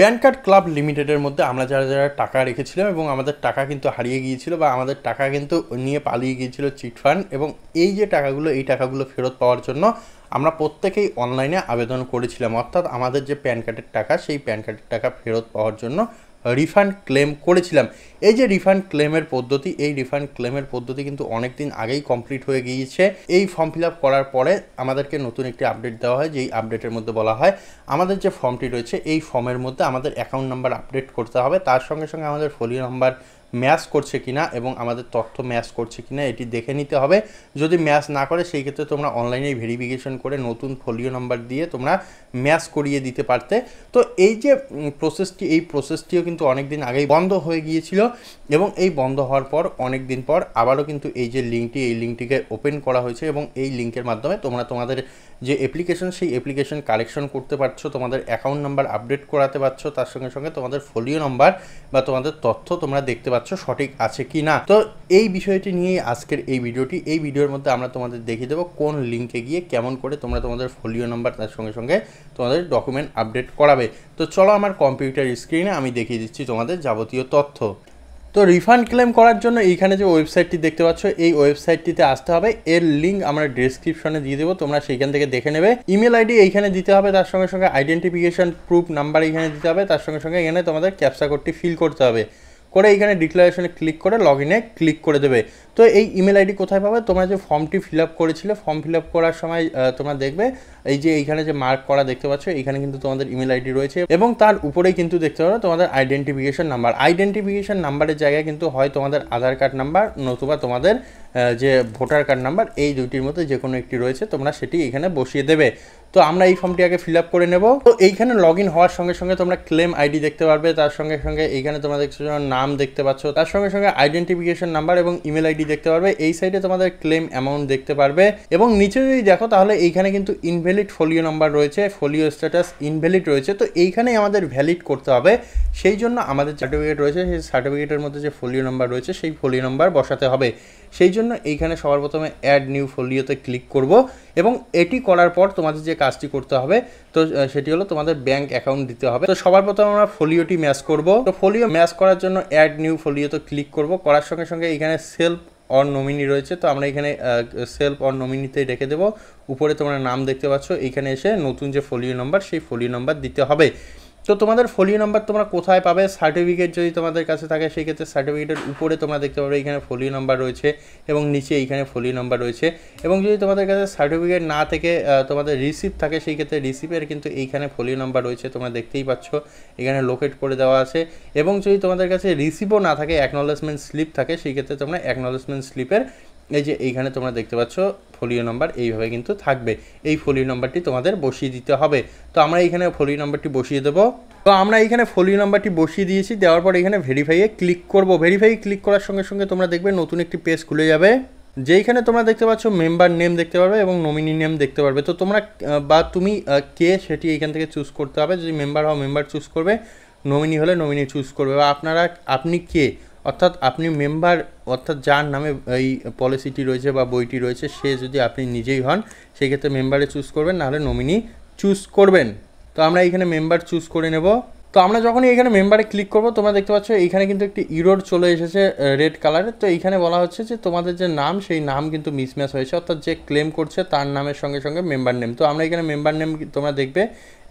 pan card club লিমিটেডের মধ্যে আমরা যারা যারা টাকা রেখেছিলাম এবং আমাদের টাকা কিন্তু হারিয়ে গিয়েছিল বা আমাদের টাকা কিন্তু নিয়ে পালিয়ে গিয়েছিল চিটফান্ড এবং এই যে টাকাগুলো এই টাকাগুলো ফেরত পাওয়ার জন্য আমরা প্রত্যেকেই অনলাইনে আবেদন করেছিলাম অর্থাৎ আমাদের যে প্যান কার্ডের টাকা সেই প্যান কার্ডের টাকা ফেরত পাওয়ার জন্য রিফান্ড ক্লেম করেছিলাম এই যে রিফান্ড ক্লেমের পদ্ধতি এই রিফান্ড ক্লেমের পদ্ধতি কিন্তু অনেক দিন আগেই কমপ্লিট হয়ে গিয়েছে এই ফর্ম ফিল করার পরে আমাদেরকে নতুন একটি আপডেট দেওয়া হয় যেই আপডেটের মধ্যে বলা হয় আমাদের যে ফর্মটি রয়েছে এই ফর্মের মধ্যে আমাদের অ্যাকাউন্ট নাম্বার আপডেট করতে হবে তার সঙ্গে সঙ্গে আমাদের ফোলিও নাম্বার ম্যাচ করছে কিনা এবং আমাদের তথ্য ম্যাচ করছে কিনা এটি দেখে নিতে হবে যদি ম্যাচ না করে সেই ক্ষেত্রে তোমরা অনলাইনে ভেরিফিকেশন করে নতুন ফোলিও নাম্বার দিয়ে তোমরা ম্যাচ করিয়ে দিতে পারতে তো এই যে প্রসেসটি এই প্রসেসটিও কিন্তু অনেক দিন আগেই বন্ধ হয়ে গিয়েছিল এবং এই বন্ধ হওয়ার পর অনেক দিন পর আবারও কিন্তু এই যে লিঙ্কটি এই লিঙ্কটিকে ওপেন করা হয়েছে এবং এই লিঙ্কের মাধ্যমে তোমরা তোমাদের যে অ্যাপ্লিকেশন সেই অ্যাপ্লিকেশন কালেকশন করতে পারছো তোমাদের অ্যাকাউন্ট নাম্বার আপডেট করাতে পারছো তার সঙ্গে সঙ্গে তোমাদের ফোলিও নাম্বার বা তোমাদের তথ্য তোমরা দেখতে পাচ্ছ পাচ্ছ সঠিক আছে কি না তো এই বিষয়টি নিয়ে আজকের এই ভিডিওটি এই ভিডিওর মধ্যে আমরা তোমাদের দেখিয়ে দেবো কোন লিঙ্কে গিয়ে কেমন করে তোমরা তোমাদের ফোলিও নাম্বার তার সঙ্গে সঙ্গে তোমাদের ডকুমেন্ট আপডেট করাবে তো চলো আমার কম্পিউটার স্ক্রিনে আমি দেখিয়ে দিচ্ছি তোমাদের যাবতীয় তথ্য তো রিফান্ড ক্লেম করার জন্য এইখানে যে ওয়েবসাইটটি দেখতে পাচ্ছ এই ওয়েবসাইটটিতে আসতে হবে এর লিঙ্ক আমরা ডিসক্রিপশনে দিয়ে দেবো তোমরা সেইখান থেকে দেখে নেবে ইমেল আইডি এইখানে দিতে হবে তার সঙ্গে সঙ্গে আইডেন্টিফিকেশন প্রুফ নাম্বার এখানে দিতে হবে তার সঙ্গে সঙ্গে এখানে তোমাদের ক্যাপসা কোডটি ফিল করতে হবে করে এইখানে ডিক্লারেশনে ক্লিক করে লগ ইনে ক্লিক করে দেবে তো এই ইমেল আইডি কোথায় পাবে তোমরা যে ফর্মটি ফিল আপ করেছিলে ফর্ম ফিল আপ করার সময় তোমরা দেখবে এই যে এইখানে যে মার্ক করা দেখতে পাচ্ছ এইখানে কিন্তু তোমাদের ইমেল আইডি রয়েছে এবং তার উপরেই কিন্তু দেখতে পাবে তোমাদের আইডেন্টিফিকেশন নাম্বার আইডেন্টিফিকেশন নাম্বারের জায়গায় কিন্তু হয় তোমাদের আধার কার্ড নাম্বার নতুবা তোমাদের যে ভোটার কার্ড নাম্বার এই দুইটির মধ্যে যে কোনো একটি রয়েছে তোমরা সেটি এখানে বসিয়ে দেবে তো আমরা এই ফর্মটি আগে ফিল আপ করে নেব তো এইখানে লগ ইন হওয়ার সঙ্গে সঙ্গে তোমরা ক্লেম আইডি দেখতে পারবে তার সঙ্গে সঙ্গে এইখানে তোমরা দেখছো নাম দেখতে পাচ্ছ তার সঙ্গে সঙ্গে আইডেন্টিফিকেশন নাম্বার এবং ইমেল আইডি দেখতে পারবে এই সাইডে তোমাদের ক্লেম অ্যামাউন্ট দেখতে পারবে এবং নিচে যদি দেখো তাহলে এইখানে কিন্তু ইনভ্যালিড ফোলিও নাম্বার রয়েছে ফোলিও স্ট্যাটাস ইনভ্যালিড রয়েছে তো এইখানেই আমাদের ভ্যালিড করতে হবে সেই জন্য আমাদের সার্টিফিকেট রয়েছে সেই সার্টিফিকেটের মধ্যে যে ফোলিও নাম্বার রয়েছে সেই ফোলিও নাম্বার বসাতে হবে সেই জন্য এইখানে সবার প্রথমে অ্যাড নিউ ফোলিওতে ক্লিক করব এবং এটি করার পর তোমাদের যে কাজটি করতে হবে তো সেটি হলো তোমাদের ব্যাংক অ্যাকাউন্ট দিতে হবে তো সবার প্রথমে আমরা ফোলিওটি ম্যাচ করব তো ফোলিও ম্যাচ করার জন্য অ্যাড নিউ ফোলিওতে ক্লিক করব করার সঙ্গে সঙ্গে এখানে সেলফ অন নমিনি রয়েছে তো আমরা এখানে সেলফ অন নমিনিতেই রেখে দেবো উপরে তোমরা নাম দেখতে পাচ্ছ এইখানে এসে নতুন যে ফোলিও নাম্বার সেই ফোলিও নাম্বার দিতে হবে তো তোমাদের ফোলিও নাম্বার তোমরা কোথায় পাবে সার্টিফিকেট যদি তোমাদের কাছে থাকে সেই ক্ষেত্রে সার্টিফিকেটের উপরে তোমরা দেখতে পাবে এখানে ফোলিও নাম্বার রয়েছে এবং নিচে এইখানে ফোলিও নাম্বার রয়েছে এবং যদি তোমাদের কাছে সার্টিফিকেট না থেকে তোমাদের রিসিপ্ট থাকে সেই ক্ষেত্রে রিসিপের কিন্তু এইখানে ফোলিও নাম্বার রয়েছে তোমরা দেখতেই পাচ্ছ এখানে লোকেট করে দেওয়া আছে এবং যদি তোমাদের কাছে রিসিপও না থাকে অ্যাকনোলেজমেন্ট স্লিপ থাকে সেই ক্ষেত্রে তোমরা অ্যাকনোলেজমেন্ট স্লিপের এই যে এইখানে তোমরা দেখতে পাচ্ছ ফোলিও নাম্বার এইভাবে কিন্তু থাকবে এই ফোলিও নাম্বারটি তোমাদের বসিয়ে দিতে হবে তো আমরা এখানে ফোলিও নাম্বারটি বসিয়ে দেবো তো আমরা এখানে ফোলিও নাম্বারটি বসিয়ে দিয়েছি দেওয়ার পর এখানে ভেরিফাইয়ে ক্লিক করব ভেরিফাই ক্লিক করার সঙ্গে সঙ্গে তোমরা দেখবে নতুন একটি পেজ খুলে যাবে যেইখানে তোমরা দেখতে পাচ্ছ মেম্বার নেম দেখতে পারবে এবং নমিনি নেম দেখতে পারবে তো তোমরা বা তুমি কে সেটি এইখান থেকে চুজ করতে হবে যদি মেম্বার হও মেম্বার চুজ করবে নমিনি হলে নমিনি চুজ করবে বা আপনারা আপনি কে অর্থাৎ আপনি মেম্বার অর্থাৎ যার নামে এই পলিসিটি রয়েছে বা বইটি রয়েছে সে যদি আপনি নিজেই হন সেক্ষেত্রে মেম্বারে চুজ করবেন নাহলে নমিনি চুজ করবেন তো আমরা এখানে মেম্বার চুজ করে নেব তো আমরা যখনই এখানে মেম্বারে ক্লিক করব তোমরা দেখতে পাচ্ছ এখানে কিন্তু একটি ইরোড চলে এসেছে রেড কালারে তো এইখানে বলা হচ্ছে যে তোমাদের যে নাম সেই নাম কিন্তু মিসম্যাচ হয়েছে অর্থাৎ যে ক্লেম করছে তার নামের সঙ্গে সঙ্গে মেম্বার নেম তো আমরা এখানে মেম্বার নেম তোমরা দেখবে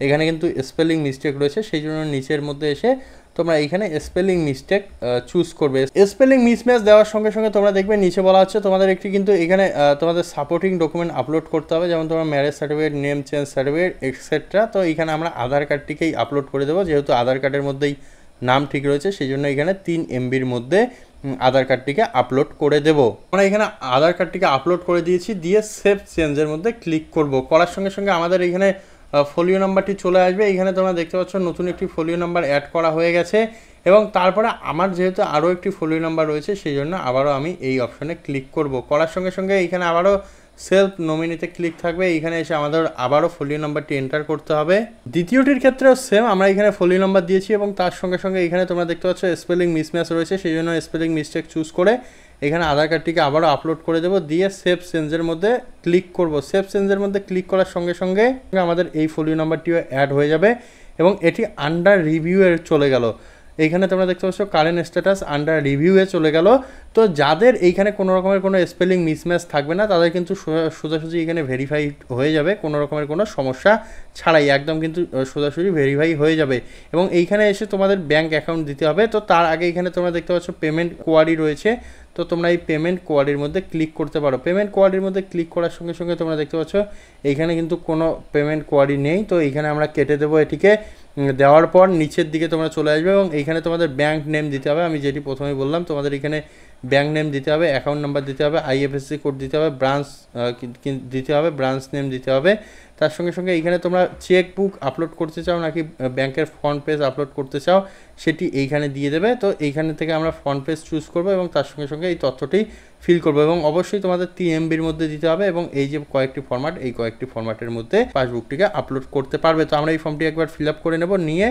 এখানে কিন্তু স্পেলিং মিস্টেক রয়েছে সেই জন্য নিচের মধ্যে এসে তোমরা এইখানে স্পেলিং মিস্টেক চুজ করবে স্পেলিং মিসম্যাচ দেওয়ার সঙ্গে সঙ্গে তোমরা দেখবে নিচে বলা হচ্ছে তোমাদের একটি কিন্তু এখানে তোমাদের সাপোর্টিং ডকুমেন্ট আপলোড করতে হবে যেমন তোমার marriage certificate name change certificate etcetera তো এখানে আমরা আধার কার্ডটিকেই আপলোড করে দেবো যেহেতু আধার কার্ডের মধ্যেই নাম ঠিক রয়েছে সেই জন্য এখানে তিন এমবির মধ্যে আধার কার্ডটিকে আপলোড করে দেব আমরা এখানে আধার কার্ডটিকে আপলোড করে দিয়েছি দিয়ে সেফ চেঞ্জের মধ্যে ক্লিক করব করার সঙ্গে সঙ্গে আমাদের এখানে ফোলিও নাম্বারটি চলে আসবে এখানে তোমরা দেখতে পাচ্ছ নতুন একটি ফোলিও নাম্বার অ্যাড করা হয়ে গেছে এবং তারপরে আমার যেহেতু আরও একটি ফোলিও নাম্বার রয়েছে সেই জন্য আবারও আমি এই অপশনে ক্লিক করব করার সঙ্গে সঙ্গে এখানে আবারও সেলফ নমিনিতে ক্লিক থাকবে এইখানে এসে আমাদের আবারও ফোলিও নাম্বারটি এন্টার করতে হবে দ্বিতীয়টির ক্ষেত্রেও সেম আমরা এখানে ফোলিও নাম্বার দিয়েছি এবং তার সঙ্গে সঙ্গে এখানে তোমরা দেখতে পাচ্ছ স্পেলিং মিসম্যাচ রয়েছে সেই জন্য স্পেলিং মিস্টেক চুজ করে এখানে আধার কার্ডটিকে আবারও আপলোড করে দেব দিয়ে সেফ চেঞ্জের মধ্যে ক্লিক করব সেফ চেঞ্জের মধ্যে ক্লিক করার সঙ্গে সঙ্গে আমাদের এই ফোলিও নাম্বারটিও অ্যাড হয়ে যাবে এবং এটি আন্ডার রিভিউয়ের চলে গেল এইখানে তোমরা দেখতে পাচ্ছ কারেন্ট স্ট্যাটাস আন্ডার রিভিউয়ে চলে গেল তো যাদের এইখানে কোনো রকমের কোনো স্পেলিং মিসম্যাচ থাকবে না তাদের কিন্তু সোজাসুজি এখানে ভেরিফাই হয়ে যাবে কোনো রকমের কোনো সমস্যা ছাড়াই একদম কিন্তু সোজাসুজি ভেরিফাই হয়ে যাবে এবং এইখানে এসে তোমাদের ব্যাঙ্ক অ্যাকাউন্ট দিতে হবে তো তার আগে এখানে তোমরা দেখতে পাচ্ছ পেমেন্ট কোয়ারি রয়েছে তো তোমরা এই পেমেন্ট কোয়ারির মধ্যে ক্লিক করতে পারো পেমেন্ট কোয়ারির মধ্যে ক্লিক করার সঙ্গে সঙ্গে তোমরা দেখতে পাচ্ছ এইখানে কিন্তু কোনো পেমেন্ট কোয়ারি নেই তো এইখানে আমরা কেটে দেবো এটিকে দেওয়ার পর নিচের দিকে তোমরা চলে আসবে এবং এইখানে তোমাদের ব্যাঙ্ক নেম দিতে হবে আমি যেটি প্রথমে বললাম তোমাদের এখানে ব্যাঙ্ক নেম দিতে হবে অ্যাকাউন্ট নাম্বার দিতে হবে আইএফএসসি কোড দিতে হবে ব্রাঞ্চ দিতে হবে ব্রাঞ্চ নেম দিতে হবে তার সঙ্গে সঙ্গে এইখানে তোমরা চেক বুক আপলোড করতে চাও নাকি ব্যাংকের ফ্রন্ট পেজ আপলোড করতে চাও সেটি এইখানে দিয়ে দেবে তো এইখানে থেকে আমরা ফ্রন্ট পেজ চুজ করব এবং তার সঙ্গে সঙ্গে এই তথ্যটি ফিল করবো এবং অবশ্যই তোমাদের তিন এমবির মধ্যে দিতে হবে এবং এই যে কয়েকটি ফর্মাট এই কয়েকটি ফর্মাটের মধ্যে পাসবুকটিকে আপলোড করতে পারবে তো আমরা এই ফর্মটি একবার ফিল আপ করে নেব নিয়ে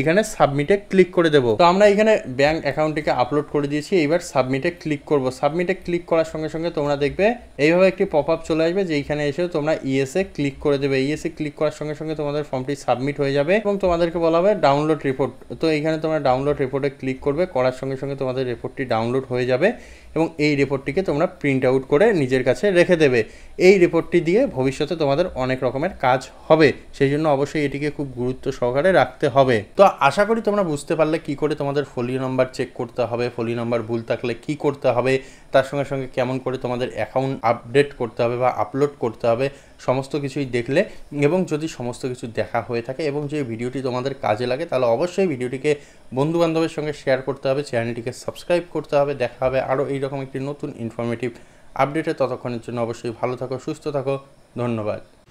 এখানে সাবমিটে ক্লিক করে দেবো তো আমরা এখানে ব্যাঙ্ক অ্যাকাউন্টটিকে আপলোড করে দিয়েছি এইবার সাবমিটে ক্লিক করব সাবমিটে ক্লিক করার সঙ্গে সঙ্গে তোমরা দেখবে এইভাবে একটি পপ আপ চলে আসবে যে এইখানে এসেও তোমরা ইএসএ ক্লিক করে দেবে দেবে ইয়েসে ক্লিক করার সঙ্গে সঙ্গে তোমাদের ফর্মটি সাবমিট হয়ে যাবে এবং তোমাদেরকে বলা হবে ডাউনলোড রিপোর্ট তো এইখানে তোমরা ডাউনলোড রিপোর্টে ক্লিক করবে করার সঙ্গে সঙ্গে তোমাদের রিপোর্টটি ডাউনলোড হয়ে যাবে এবং এই রিপোর্টটিকে তোমরা প্রিন্ট আউট করে নিজের কাছে রেখে দেবে এই রিপোর্টটি দিয়ে ভবিষ্যতে তোমাদের অনেক রকমের কাজ হবে সেই জন্য অবশ্যই এটিকে খুব গুরুত্ব সহকারে রাখতে হবে তো আশা করি তোমরা বুঝতে পারলে কি করে তোমাদের ফোলিও নাম্বার চেক করতে হবে ফোলিও নাম্বার ভুল থাকলে কি করতে হবে তার সঙ্গে সঙ্গে কেমন করে তোমাদের অ্যাকাউন্ট আপডেট করতে হবে বা আপলোড করতে হবে সমস্ত কিছুই দেখলে এবং যদি সমস্ত কিছু দেখা হয়ে থাকে এবং যে ভিডিওটি তোমাদের কাজে লাগে তাহলে অবশ্যই ভিডিওটিকে বন্ধুবান্ধবের সঙ্গে শেয়ার করতে হবে চ্যানেলটিকে সাবস্ক্রাইব করতে হবে দেখা হবে আরও এই এইরকম একটি নতুন ইনফরমেটিভ আপডেটে ততক্ষণের জন্য অবশ্যই ভালো থাকো সুস্থ থাকো ধন্যবাদ